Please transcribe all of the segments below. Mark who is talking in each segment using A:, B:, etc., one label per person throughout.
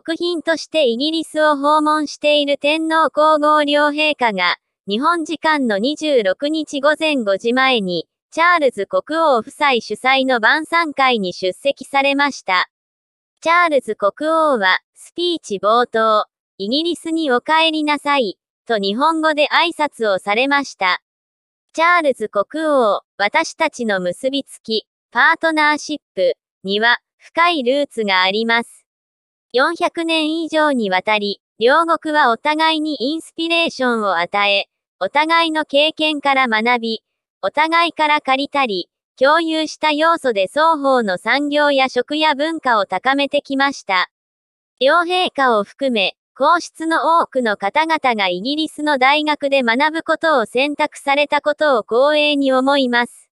A: 国賓としてイギリスを訪問している天皇皇后両陛下が、日本時間の26日午前5時前に、チャールズ国王夫妻主催の晩餐会に出席されました。チャールズ国王は、スピーチ冒頭、イギリスにお帰りなさい、と日本語で挨拶をされました。チャールズ国王、私たちの結びつき、パートナーシップには深いルーツがあります。400年以上にわたり、両国はお互いにインスピレーションを与え、お互いの経験から学び、お互いから借りたり、共有した要素で双方の産業や食や文化を高めてきました。両陛下を含め、皇室の多くの方々がイギリスの大学で学ぶことを選択されたことを光栄に思います。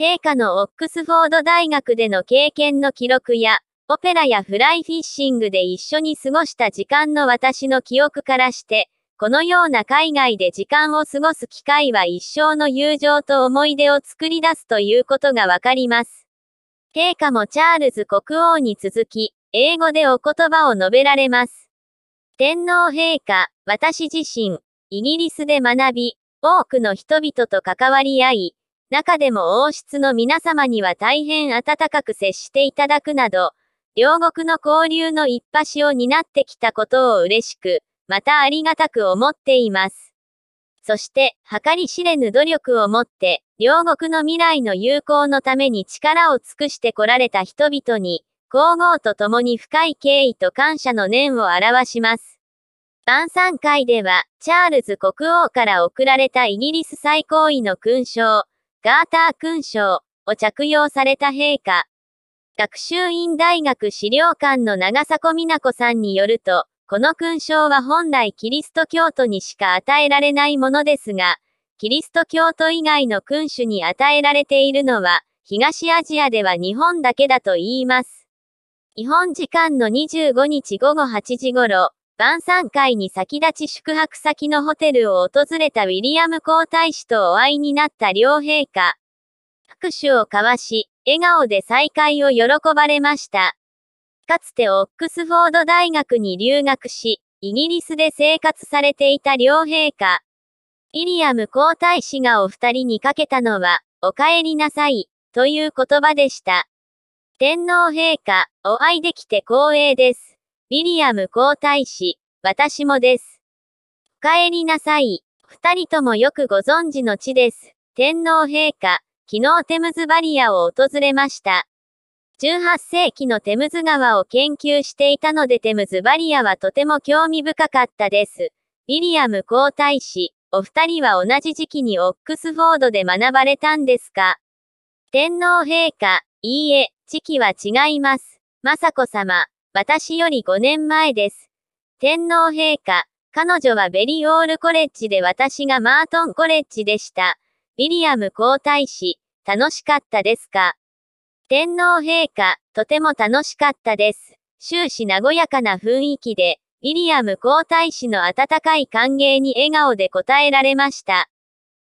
A: 陛下のオックスフォード大学での経験の記録や、オペラやフライフィッシングで一緒に過ごした時間の私の記憶からして、このような海外で時間を過ごす機会は一生の友情と思い出を作り出すということがわかります。陛下もチャールズ国王に続き、英語でお言葉を述べられます。天皇陛下、私自身、イギリスで学び、多くの人々と関わり合い、中でも王室の皆様には大変温かく接していただくなど、両国の交流の一端を担ってきたことを嬉しく、またありがたく思っています。そして、計り知れぬ努力をもって、両国の未来の友好のために力を尽くしてこられた人々に、皇后と共に深い敬意と感謝の念を表します。晩餐会では、チャールズ国王から贈られたイギリス最高位の勲章、ガーター勲章を着用された陛下。学習院大学資料館の長迫美奈子さんによると、この勲章は本来キリスト教徒にしか与えられないものですが、キリスト教徒以外の君主に与えられているのは、東アジアでは日本だけだと言います。日本時間の25日午後8時頃、晩餐会に先立ち宿泊先のホテルを訪れたウィリアム皇太子とお会いになった両陛下。握手を交わし、笑顔で再会を喜ばれました。かつてオックスフォード大学に留学し、イギリスで生活されていた両陛下。イリアム皇太子がお二人にかけたのは、お帰りなさい、という言葉でした。天皇陛下、お会いできて光栄です。ウィリアム皇太子、私もです。お帰りなさい。二人ともよくご存知の地です。天皇陛下、昨日テムズバリアを訪れました。18世紀のテムズ川を研究していたのでテムズバリアはとても興味深かったです。ウィリアム皇太子、お二人は同じ時期にオックスフォードで学ばれたんですか天皇陛下、いいえ、時期は違います。雅子様、私より5年前です。天皇陛下、彼女はベリオールコレッジで私がマートンコレッジでした。ィリアム皇太子、楽しかったですか天皇陛下、とても楽しかったです。終始和やかな雰囲気で、ウィリアム皇太子の温かい歓迎に笑顔で応えられました。